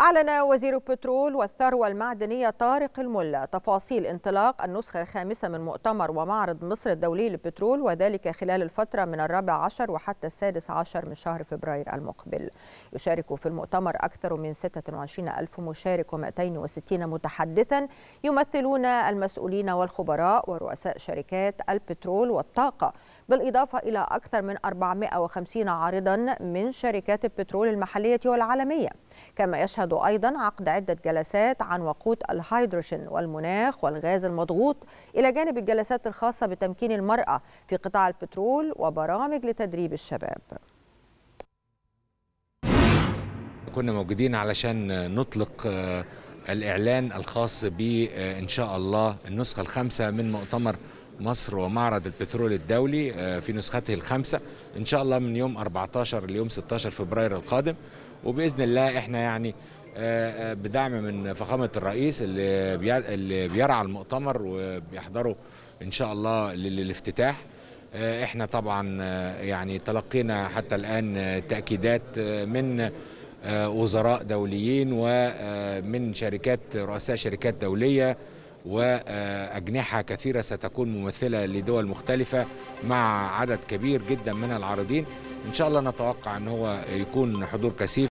أعلن وزير البترول والثروة المعدنية طارق الملا تفاصيل انطلاق النسخة الخامسة من مؤتمر ومعرض مصر الدولي للبترول وذلك خلال الفترة من الرابع عشر وحتى السادس عشر من شهر فبراير المقبل يشارك في المؤتمر أكثر من 26 ألف مشارك و260 متحدثا يمثلون المسؤولين والخبراء ورؤساء شركات البترول والطاقة بالإضافة إلى أكثر من 450 عارضا من شركات البترول المحلية والعالمية كما يشهد أيضا عقد عدة جلسات عن وقود الهيدروجين والمناخ والغاز المضغوط إلى جانب الجلسات الخاصة بتمكين المرأة في قطاع البترول وبرامج لتدريب الشباب كنا موجودين علشان نطلق آه، الإعلان الخاص بإن شاء الله النسخة الخامسة من مؤتمر مصر ومعرض البترول الدولي آه، في نسخته الخامسة إن شاء الله من يوم 14 ليوم 16 فبراير القادم وبإذن الله إحنا يعني آه، آه، بدعم من فخامة الرئيس اللي بيرعى المؤتمر وبيحضره إن شاء الله للافتتاح احنا طبعا يعني تلقينا حتى الآن تأكيدات من وزراء دوليين ومن شركات رؤساء شركات دولية وأجنحة كثيرة ستكون ممثلة لدول مختلفة مع عدد كبير جدا من العارضين إن شاء الله نتوقع أن هو يكون حضور كثيف